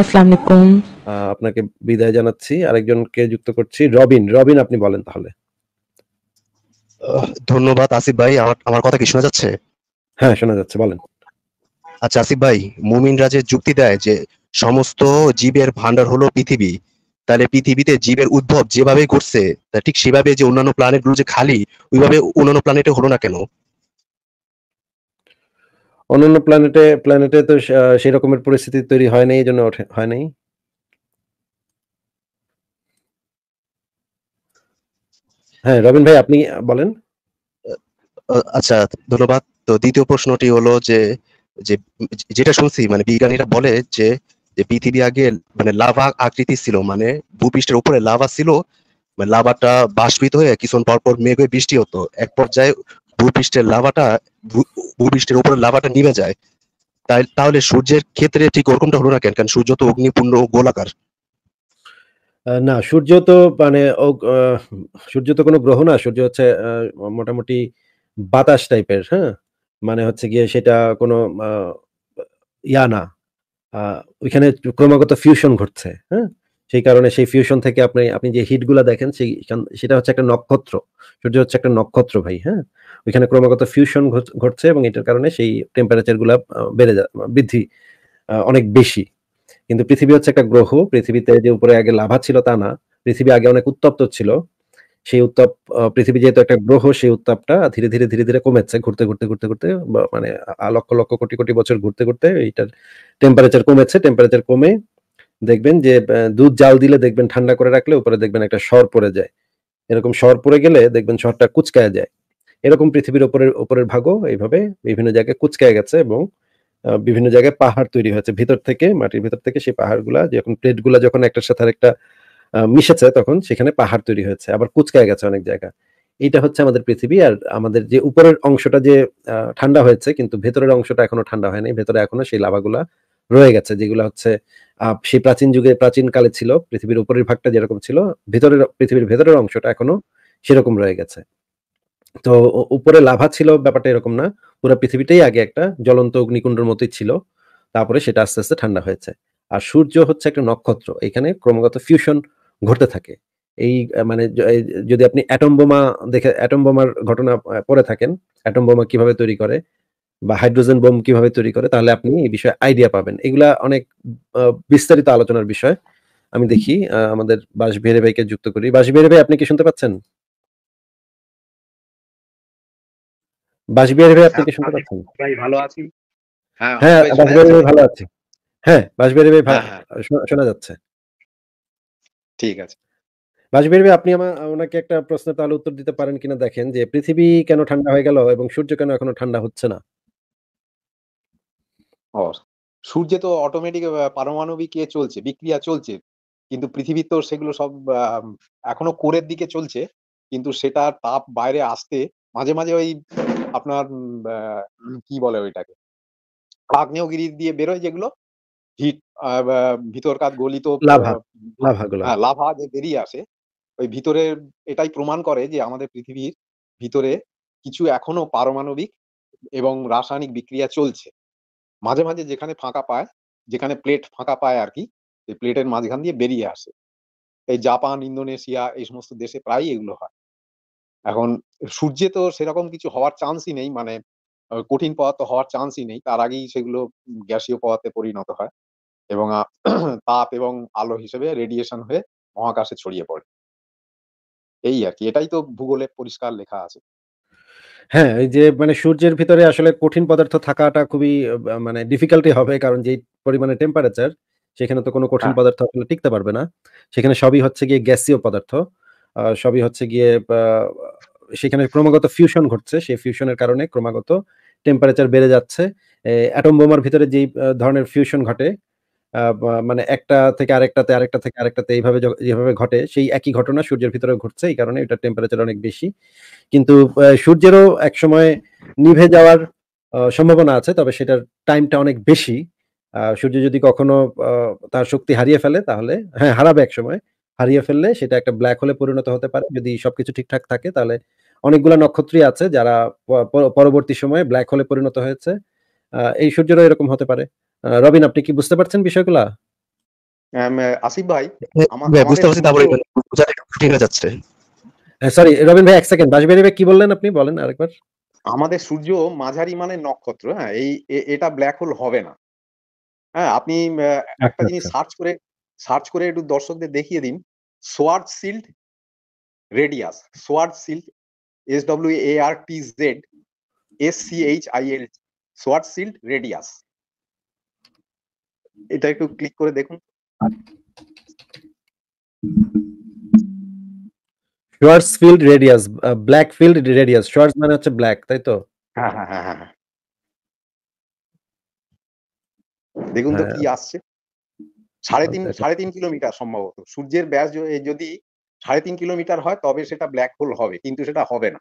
আসসালামু আলাইকুম আপনাকে বিদায় জানাচ্ছি আরেকজনকে যুক্ত করছি রবিন রবিন আপনি বলেন তাহলে ধন্যবাদ আসিফ ভাই আমার আমার কথা কি শোনা যাচ্ছে হ্যাঁ শোনা যাচ্ছে বলেন আচ্ছা আসিফ ভাই মুমিন রাজের যুক্তি দেয় যে সমস্ত জীবের ভান্ডার হলো পৃথিবী তাহলে পৃথিবীতে জীবের উদ্ভব যেভাবে ঘটছে ঠিক সেভাবে যে অন্যান্য গুলো যে খালি ওইভাবে অন্যান্য প্ল্যানেটে হলো না কেন অন্যান্য প্ল্যানেটে প্ল্যানেটে তো সেই রকমের পরিস্থিতি তৈরি হয় নাই এই জন্য হয় নাই হ্যাঁ রবিন ভাই আপনি বলেন আচ্ছা ধন্যবাদ তো দ্বিতীয় প্রশ্নটি হলো যে যে যেটা শুনছি মানে বিজ্ঞানীরা বলে যে যে পৃথিবী আগে মানে লাভা আকৃতি ছিল মানে ভূপৃষ্ঠের উপরে লাভা ছিল মানে লাভাটা বাষ্পিত হয়ে কিছুক্ষণ পরপর মেঘে বৃষ্টি হতো এক পর্যায়ে ভূপৃষ্ঠের লাভাটা ভূপৃষ্ঠের উপরে লাভাটা নিভে যায় তাই তাহলে সূর্যের ক্ষেত্রে ঠিক ওরকমটা হলো না কেন কারণ সূর্য তো অগ্নিপূর্ণ গোলাকার না সূর্য তো মানে সূর্য তো কোনো গ্রহ না সূর্য হচ্ছে মোটামুটি বাতাস টাইপের হ্যাঁ মানে হচ্ছে গিয়ে সেটা কোনো ইয়া না ওইখানে ক্রমাগত ফিউশন ঘটছে হ্যাঁ সেই কারণে সেই ফিউশন থেকে আপনি আপনি যে হিটগুলা দেখেন সেই সেটা হচ্ছে একটা নক্ষত্র সূর্য হচ্ছে একটা নক্ষত্র ভাই হ্যাঁ ওইখানে ক্রমাগত ফিউশন ঘটছে এবং এটার কারণে সেই টেম্পারেচারগুলা বেড়ে যায় বৃদ্ধি অনেক বেশি কিন্তু পৃথিবী হচ্ছে একটা গ্রহ পৃথিবীতে যে উপরে আগে লাভা ছিল তা না পৃথিবী আগে অনেক উত্তপ্ত ছিল সেই উত্তাপ পৃথিবী যেহেতু একটা গ্রহ সেই উত্তাপটা ধীরে ধীরে ধীরে ধীরে কমেছে ঘুরতে ঘুরতে ঘুরতে ঘুরতে মানে লক্ষ লক্ষ কোটি কোটি বছর ঘুরতে ঘুরতে এইটার টেম্পারেচার কমেছে টেম্পারেচার কমে দেখবেন যে দুধ জাল দিলে দেখবেন ঠান্ডা করে রাখলে উপরে দেখবেন একটা সর পড়ে যায় এরকম সর পড়ে গেলে দেখবেন সরটা কুচকায় যায় এরকম পৃথিবীর ওপরের ওপরের ভাগও এইভাবে বিভিন্ন জায়গায় কুচকায় গেছে এবং বিভিন্ন জায়গায় পাহাড় তৈরি হয়েছে ভিতর থেকে মাটির ভিতর থেকে সেই পাহাড়গুলা যখন প্লেটগুলা যখন একটার সাথে একটা মিশেছে তখন সেখানে পাহাড় তৈরি হয়েছে আবার কুচকায় গেছে অনেক জায়গা এটা হচ্ছে আমাদের পৃথিবী আর আমাদের যে উপরের অংশটা যে ঠান্ডা হয়েছে কিন্তু ভেতরের অংশটা এখনো ঠান্ডা হয়নি ভেতরে এখনো সেই লাভাগুলা রয়ে গেছে যেগুলো হচ্ছে সেই প্রাচীন যুগে প্রাচীন কালে ছিল পৃথিবীর উপরের ভাগটা যেরকম ছিল ভেতরের পৃথিবীর ভেতরের অংশটা এখনো সেরকম রয়ে গেছে তো উপরে লাভা ছিল ব্যাপারটা এরকম না পুরো পৃথিবীটাই আগে একটা জ্বলন্ত অগ্নিকুণ্ডের মতোই ছিল তারপরে সেটা আস্তে আস্তে ঠান্ডা হয়েছে আর সূর্য হচ্ছে একটা নক্ষত্র এখানে ক্রমাগত ফিউশন ঘটতে থাকে এই মানে যদি আপনি অ্যাটম বোমা দেখে অ্যাটম বোমার ঘটনা পড়ে থাকেন অ্যাটম বোমা কিভাবে তৈরি করে বা হাইড্রোজেন বোম কিভাবে তৈরি করে তাহলে আপনি এই বিষয়ে আইডিয়া পাবেন এগুলা অনেক বিস্তারিত আলোচনার বিষয় আমি দেখি আমাদের বাস ভেরে ভাইকে যুক্ত করি বাস ভেরে ভাই আপনি কি শুনতে পাচ্ছেন বাস ভেরে ভাই আপনি কি শুনতে পাচ্ছেন হ্যাঁ, হ্যাঁ বাস ভেরে ভাই ভালো আছি হ্যাঁ বাস ভেরে ভাই হ্যাঁ, হ্যাঁ। শোনা যাচ্ছে ঠিক আছে বাজবের আপনি আমার ওনাকে একটা প্রশ্নের তাহলে উত্তর দিতে পারেন কিনা দেখেন যে পৃথিবী কেন ঠান্ডা হয়ে গেল এবং সূর্য কেন এখনো ঠান্ডা হচ্ছে না ও সূর্যে তো অটোমেটিক পারমাণবিক ইয়ে চলছে বিক্রিয়া চলছে কিন্তু পৃথিবীর তো সেগুলো সব আহ, এখনো কোরের দিকে চলছে কিন্তু সেটা তাপ বাইরে আসতে মাঝে মাঝে ওই আপনার আহ, কি বলে ওইটাকে আগ্নেয়গিরি দিয়ে বেরোয় যেগুলো হিট ভিতরকার গলিত হ্যাঁ লাভা যে বেরিয়ে আসে ওই ভিতরে এটাই প্রমাণ করে যে আমাদের পৃথিবীর ভিতরে কিছু এখনো পারমাণবিক এবং রাসায়নিক বিক্রিয়া চলছে মাঝে মাঝে যেখানে ফাঁকা পায় যেখানে প্লেট ফাঁকা পায় আর কি সেই প্লেটের মাঝখান দিয়ে বেরিয়ে আসে এই জাপান ইন্দোনেশিয়া এই সমস্ত দেশে প্রায়ই এগুলো হয় এখন সূর্যে তো সেরকম কিছু হওয়ার চান্সই নেই মানে কঠিন পদার্থ হওয়ার চান্সই নেই তার আগেই সেগুলো গ্যাসীয় পদার্থে পরিণত হয় এবং তাপ এবং আলো হিসেবে রেডিয়েশন হয়ে মহাকাশে ছড়িয়ে পড়ে এই আর কি এটাই তো ভূগোলে পরিষ্কার লেখা আছে হ্যাঁ, এই যে মানে সূর্যের ভিতরে আসলে কঠিন পদার্থ থাকাটা খুবই মানে ডিফিকাল্টি হবে। কারণ যেই পরিমাণে টেম্পারেচার সেখানে তো কোনো কঠিন হ্যাঁ। পদার্থ আসলে টিকতে পারবে না। সেখানে সবই হচ্ছে গিয়ে গ্যাসীয় পদার্থ। সবই হচ্ছে গিয়ে সেখানে ক্রমাগত ফিউশন ঘটছে। সেই ফিউশনের কারণে ক্রমাগত টেম্পারেচার বেড়ে যাচ্ছে। অ্যাটম বোমার ভিতরে যেই ধরনের ফিউশন ঘটে মানে একটা থেকে আরেকটাতে আরেকটা থেকে আরেকটাতে এইভাবে যেভাবে ঘটে সেই একই ঘটনা সূর্যের ভিতরে ঘটছে এই কারণে এটা টেম্পারেচার অনেক বেশি কিন্তু সূর্যেরও এক সময় নিভে যাওয়ার সম্ভাবনা আছে তবে সেটার টাইমটা অনেক বেশি সূর্য যদি কখনো তার শক্তি হারিয়ে ফেলে তাহলে হ্যাঁ হারাবে এক সময় হারিয়ে ফেললে সেটা একটা ব্ল্যাক হোলে পরিণত হতে পারে যদি সবকিছু ঠিকঠাক থাকে তাহলে অনেকগুলো নক্ষত্রই আছে যারা পরবর্তী সময়ে ব্ল্যাক হোলে পরিণত হয়েছে এই সূর্যেরও এরকম হতে পারে রবিন আপনি কি বুঝতে পারছেন বিষয়গুলা হ্যাঁ, আসিফ ভাই হ্যাঁ, বুঝতে পারছি তারপরে যাচ্ছে সরি হ্যাঁ, রবিন ভাই এক সেকেন্ড দাসবেরি ভাই কি বললেন আপনি বলেন আরেকবার আমাদের সূর্য মাঝারি মানে নক্ষত্র হ্যাঁ এই এটা ব্ল্যাক হোল হবে না হ্যাঁ আপনি আচ্ছা, একটা জিনিস সার্চ আচ্ছা। করে সার্চ করে একটু দর্শকদের দেখিয়ে দিন Schwarzschild radius Schwarzschild S W A R T Z S C H I L Schwarzschild radius এটা একটু ক্লিক করে দেখুন Schwarzschild radius black field radius Schwarz মানে হচ্ছে ব্ল্যাক তাই তো হ্যাঁ, হ্যাঁ, হ্যাঁ, দেখুন তো কি আসছে সাড়ে তিন আচ্ছা, আচ্ছা। সাড়ে তিন কিলোমিটার সম্ভবত সূর্যের ব্যাস যদি সাড়ে তিন কিলোমিটার হয় তবে সেটা ব্ল্যাক হোল হবে কিন্তু সেটা হবে না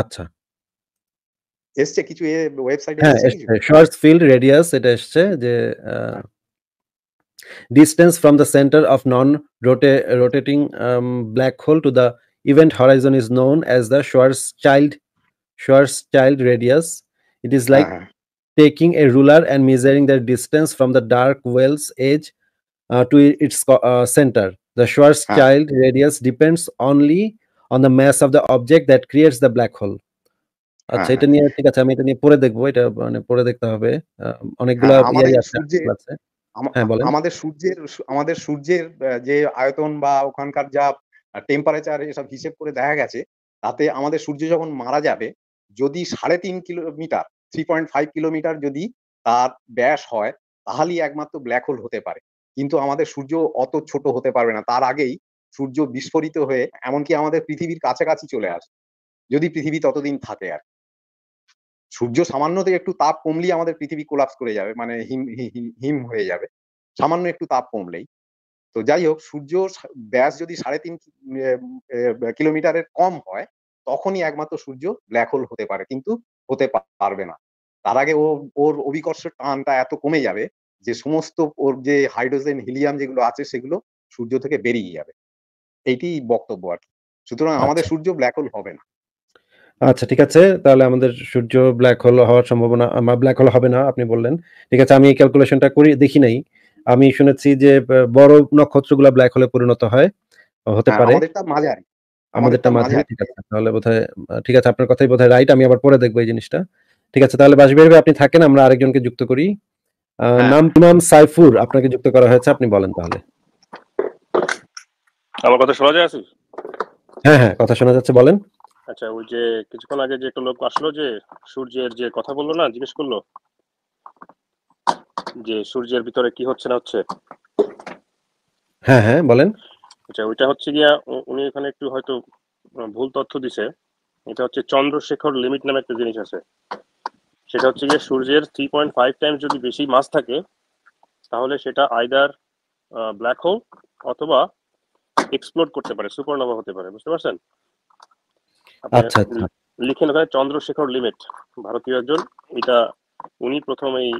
আচ্ছা এসছে কিছু ওয়েবসাইটে হ্যাঁ শর্ট ফিল্ড রেডিয়াস এটা এসছে যে distance from the centre of non rotating black hole to the event horizon is known as the Schwarzschild Schwarzschild radius. It is like uh-huh. taking a ruler and measuring the distance from the dark well's edge uh, to its uh, center. The Schwarzschild uh-huh. radius depends only on the mass of the object that creates the black hole. আচ্ছা হ্যাঁ, এটা নিয়ে ঠিক আছে আমি এটা নিয়ে পরে দেখবো এটা মানে পরে দেখতে হবে অনেকগুলা হ্যাঁ, ইয়াই আছে হ্যাঁ, আমাদের সূর্যের আমাদের সূর্যের যে আয়তন বা ওখানকার যা টেম্পারেচার এসব হিসেব করে দেখা গেছে তাতে আমাদের সূর্য যখন মারা যাবে যদি সাড়ে তিন kilometre three point five kilometre যদি তার ব্যাস হয় তাহলেই একমাত্র ব্ল্যাক হোল হতে পারে কিন্তু আমাদের সূর্য অত ছোট হতে পারবে না তার আগেই সূর্য বিস্ফোরিত হয়ে এমনকি আমাদের পৃথিবীর কাছাকাছি চলে আসে যদি পৃথিবী ততদিন থাকে আর সূর্য সামান্য থেকে একটু তাপ কমলেই আমাদের পৃথিবী কোলাপস করে যাবে মানে হিম হিম হয়ে যাবে সামান্য একটু তাপ কমলেই তো যাই হোক সূর্য ব্যাস যদি সাড়ে তিন কিলোমিটারের কম হয় তখনই একমাত্র সূর্য ব্ল্যাক হোল হতে পারে কিন্তু হতে পারবে না তার আগে ও ওর অভিকর্ষ টানটা এত কমে যাবে যে সমস্ত ওর যে হাইড্রোজেন হিলিয়াম যেগুলো আছে সেগুলো সূর্য থেকে বেরিয়ে যাবে এইটি বক্তব্য আর কি সুতরাং আমাদের আচ্ছা। সূর্য ব্ল্যাক হোল হবে না আচ্ছা ঠিক আছে তাহলে আমাদের সূর্য ব্ল্যাক হোল হওয়ার সম্ভাবনা আমার ব্ল্যাক হোল হবে না আপনি বললেন ঠিক আছে আমি এই ক্যালকুলেশনটা করি দেখি নাই আমি শুনেছি যে বড় নক্ষত্রগুলো ব্ল্যাক হোলে পরিণত হয় হতে হ্যাঁ, পারে আমাদেরটা মাঝে ঠিক আছে তাহলে বোধহয় ঠিক আছে আপনার কথাই বোধহয় রাইট আমি আবার পরে দেখবো এই জিনিসটা ঠিক আছে তাহলে বাসবিহার আপনি থাকেন আমরা আরেকজনকে যুক্ত করি হ্যাঁ। নাম নাম সাইফুর আপনাকে যুক্ত করা হয়েছে আপনি বলেন তাহলে আমার কথা শোনা যাচ্ছে হ্যাঁ হ্যাঁ কথা শোনা যাচ্ছে বলেন আচ্ছা ওই যে কিছুক্ষণ আগে যে একটা লোক আসলো যে সূর্যের যে কথা বললো না জিজ্ঞেস করলো যে সূর্যের ভিতরে কি হচ্ছে না হচ্ছে হ্যাঁ হ্যাঁ বলেন আচ্ছা ওইটা হচ্ছে গিয়া উনি এখানে একটু হয়তো ভুল তথ্য দিছে এটা হচ্ছে চন্দ্রশেখর লিমিট নামে একটা জিনিস আছে সেটা হচ্ছে গিয়ে সূর্যের থ্রি পয়েন্ট ফাইভ টাইমস যদি বেশি মাস থাকে তাহলে সেটা আইদার ব্ল্যাক হোল অথবা এক্সপ্লোর করতে পারে সুপারনোভা হতে পারে বুঝতে পারছেন আচ্ছা, আচ্ছা। লিখেন ওখানে চন্দ্রশেখর লিমিট ভারতীয় একজন এটা উনি প্রথম এই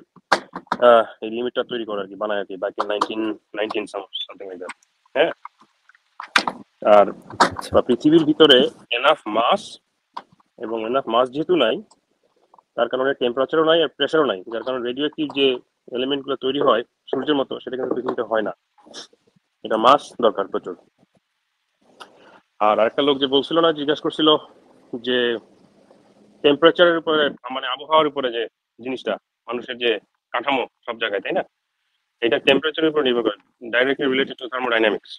এই লিমিটটা তৈরি করে আর কি বানায় আর কি বাকি নাইনটিন সামথিং হ্যাঁ আর আচ্ছা। পৃথিবীর ভিতরে এনাফ মাস এবং এনাফ মাস যেহেতু নাই তার কারণে টেম্পারেচারও নাই আর প্রেশারও নাই যার কারণে রেডিও কি যে এলিমেন্টগুলো তৈরি হয় সূর্যের মতো সেটা কিন্তু পৃথিবীতে হয় না এটা মাস দরকার প্রচুর আর আরেকটা লোক যে বলছিল না জিজ্ঞাসা করছিল যে টেম্পারেচারের উপরে মানে আবহাওয়ার উপরে যে জিনিসটা মানুষের যে কাঠামো সব জায়গায় তাই না এটা টেম্পারেচারের উপর নির্ভর করে ডাইরেক্টলি রিলেটেড টু থার্মোডাইনামিক্স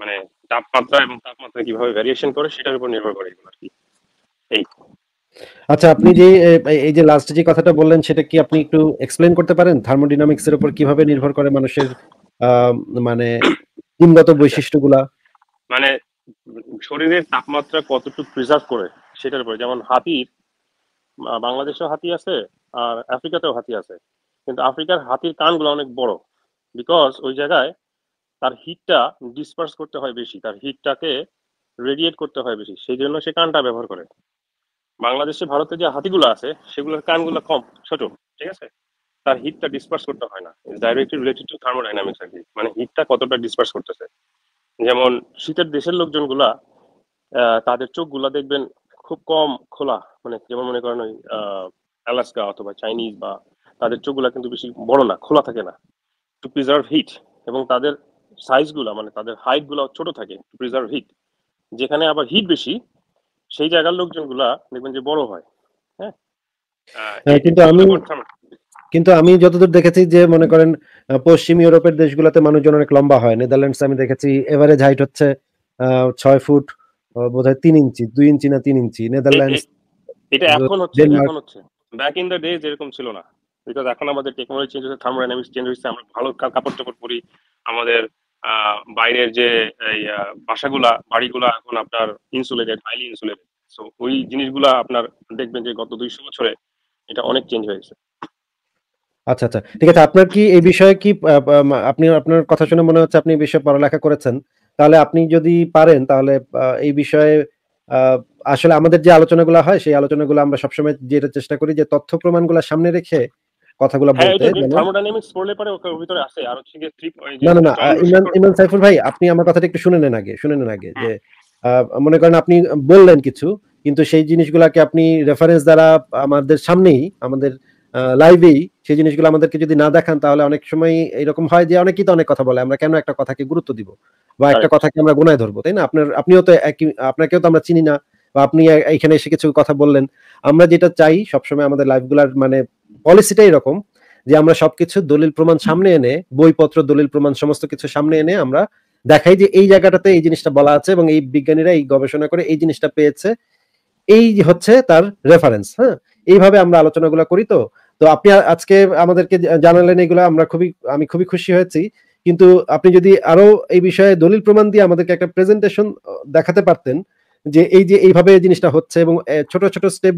মানে তাপমাত্রা এবং তাপমাত্রা কিভাবে ভ্যারিয়েশন করে সেটার উপর নির্ভর করে এগুলো আর কি এই আচ্ছা আপনি যে এই যে লাস্ট যে কথাটা বললেন সেটা কি আপনি একটু এক্সপ্লেন করতে পারেন থার্মোডাইনামিক্স এর উপর কিভাবে নির্ভর করে মানুষের মানে জিনগত বৈশিষ্ট্যগুলা মানে শরীরের তাপমাত্রা কতটুকু প্রিজার্ভ করে সেটার উপরে যেমন হাতির বাংলাদেশেও হাতি আছে আর আফ্রিকাতেও হাতি আছে কিন্তু আফ্রিকার হাতির কানগুলো অনেক বড় বিকজ ওই জায়গায় তার হিটটা ডিসপার্স করতে হয় বেশি তার হিটটাকে রেডিয়েট করতে হয় বেশি সেই জন্য সে কানটা ব্যবহার করে বাংলাদেশে ভারতে যে হাতিগুলো আছে সেগুলোর কানগুলো কম ছোট ঠিক আছে তার হিটটা ডিসপার্স করতে হয় না ডাইরেক্টলি রিলেটেড টু থার্মোডাইনামিক্স আর কি মানে হিটটা কতটা ডিসপার্স করতেছে যেমন শীতের দেশের লোকজনগুলা তাদের চোখগুলা দেখবেন খুব কম খোলা মানে যেমন মনে করেন ওই আলাস্কা অথবা চাইনিজ বা তাদের চোখগুলা কিন্তু বেশি বড় না খোলা থাকে না টু প্রিজার্ভ হিট এবং তাদের সাইজগুলা মানে তাদের গুলা ছোট থাকে টু প্রিজার্ভ হিট যেখানে আবার হিট বেশি সেই জায়গার লোকজনগুলা দেখবেন যে বড় হয় হ্যাঁ, হ্যাঁ কিন্তু আমি কিন্তু আমি যতদূর দেখেছি যে মনে করেন পশ্চিম ইউরোপের দেশগুলোতে মানুষজন অনেক লম্বা হয় নেদারল্যান্ডস আমি দেখেছি এভারেজ হাইট হচ্ছে ছয় ফুট বোধ হয় তিন ইঞ্চি দুই ইঞ্চি না তিন ইঞ্চি নেদারল্যান্ডস এটা এখন হচ্ছে এখন হচ্ছে ব্যাক ইন দ্য ডেজ এরকম ছিল না বিকজ এখন আমাদের টেকনোলজি চেঞ্জ হচ্ছে থার্মোডাইনামিক্স চেঞ্জ হচ্ছে আমরা ভালো কাপড় চাপড় পরি আমাদের বাইরের যে এই বাসাগুলা বাড়িগুলা এখন আপনার ইনসুলেটেড হাইলি ইনসুলেটেড সো ওই জিনিসগুলা আপনার দেখবেন যে গত দুইশো বছরে এটা অনেক চেঞ্জ হয়েছে আচ্ছা আচ্ছা ঠিক আছে আপনার কি এই বিষয়ে কি আপনি আপনার কথা শুনে মনে হচ্ছে আপনি এই বিষয়ে পড়ালেখা করেছেন তাহলে আপনি যদি পারেন তাহলে এই বিষয়ে আসলে আমাদের যে আলোচনাগুলো হয় সেই আলোচনাগুলো আমরা সবসময় যেটা চেষ্টা করি যে তথ্য প্রমাণগুলো সামনে রেখে কথাগুলো হ্যাঁ, বলতে না না না ইমরান সাইফুল ভাই আপনি আমার কথাটা একটু শুনে নেন আগে শুনে নেন আগে হ্যাঁ। যে মনে করেন আপনি বললেন কিছু কিন্তু সেই জিনিসগুলোকে আপনি রেফারেন্স দ্বারা আমাদের সামনেই আমাদের লাইভেই সেই জিনিসগুলো আমাদেরকে যদি না দেখান তাহলে অনেক সময় এরকম হয় যে অনেকেই তো অনেক কথা বলে আমরা কেন একটা কথাকে গুরুত্ব দিব বা একটা কথাকে আমরা গুনায় ধরবো তাই না আপনার আপনিও তো একই আপনাকেও তো আমরা চিনি না বা আপনি এখানে এসে কিছু কথা বললেন আমরা যেটা চাই সবসময় আমাদের লাইভগুলার মানে পলিসিটাই এরকম যে আমরা সবকিছু দলিল প্রমাণ সামনে এনে বইপত্র দলিল প্রমাণ সমস্ত কিছু সামনে এনে আমরা দেখাই যে এই জায়গাটাতে এই জিনিসটা বলা আছে এবং এই বিজ্ঞানীরা এই গবেষণা করে এই জিনিসটা পেয়েছে এই হচ্ছে তার রেফারেন্স হ্যাঁ এইভাবে আমরা আলোচনাগুলো করি তো তো আপনি আজকে আমাদেরকে জানালেন এগুলো আমরা খুবই আমি খুবই খুশি হয়েছি কিন্তু আপনি যদি আরো এই বিষয়ে দলিল প্রমাণ দিয়ে আমাদেরকে একটা প্রেজেন্টেশন দেখাতে পারতেন যে এই যে এইভাবে জিনিসটা হচ্ছে এবং ছোট ছোট স্টেপ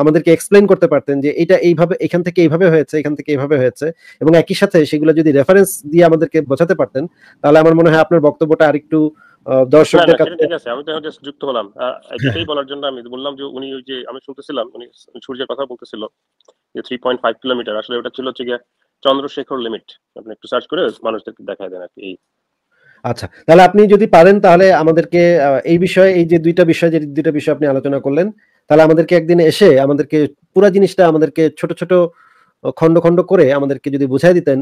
আমাদেরকে এক্সপ্লেন করতে পারতেন যে এটা এইভাবে এখান থেকে এইভাবে হয়েছে এখান থেকে এইভাবে হয়েছে এবং একই সাথে সেগুলো যদি রেফারেন্স দিয়ে আমাদেরকে বোঝাতে পারতেন তাহলে আমার মনে হয় আপনার বক্তব্যটা আরেকটু দর্শকদের কাছে ঠিক আছে আমি তো জাস্ট যুক্ত হলাম এটাই বলার জন্য আমি বললাম যে উনি ওই যে আমি শুনতেছিলাম উনি সূর্যের কথা বলতেছিল যে থ্রি পয়েন্ট ফাইভ কিলোমিটার আসলে ওটা ছিল হচ্ছে গিয়ে চন্দ্রশেখর লিমিট আপনি একটু সার্চ করে মানুষদেরকে দেখায় দেন আর কি এই আচ্ছা তাহলে আপনি যদি পারেন তাহলে আমাদেরকে এই বিষয়ে এই যে দুইটা বিষয় যে দুইটা বিষয় আপনি আলোচনা করলেন তাহলে আমাদেরকে একদিন এসে আমাদেরকে পুরো জিনিসটা আমাদেরকে ছোট ছোট খন্ড খন্ড করে আমাদেরকে যদি বুঝাই দিতেন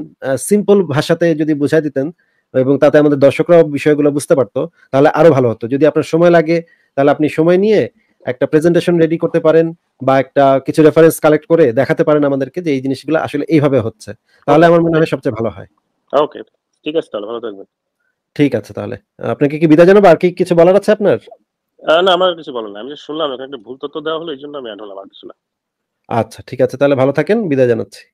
সিম্পল ভাষাতে যদি বুঝাই দিতেন এবং তাতে আমাদের দর্শকরাও বিষয়গুলো বুঝতে পারতো তাহলে আরো ভালো হতো যদি আপনার সময় লাগে তাহলে আপনি সময় নিয়ে একটা প্রেজেন্টেশন রেডি করতে পারেন বা একটা কিছু রেফারেন্স কালেক্ট করে দেখাতে পারেন আমাদেরকে যে এই জিনিসগুলো আসলে এইভাবে হচ্ছে তাহলে আমার মনে হয় সবচেয়ে ভালো হয় ওকে ঠিক আছে তাহলে ভালো থাকবেন ঠিক আছে তাহলে আপনাকে কি বিদায় জানাবো আর কি কিছু বলার আছে আপনার না আমার কিছু বলার নাই আমি শুনলাম একটা ভুল তথ্য দেওয়া হলো এই জন্য আমি অ্যাড হলাম আর কিছু না আচ্ছা ঠিক আছে তাহলে ভালো থাকেন বিদায় জানাচ্ছি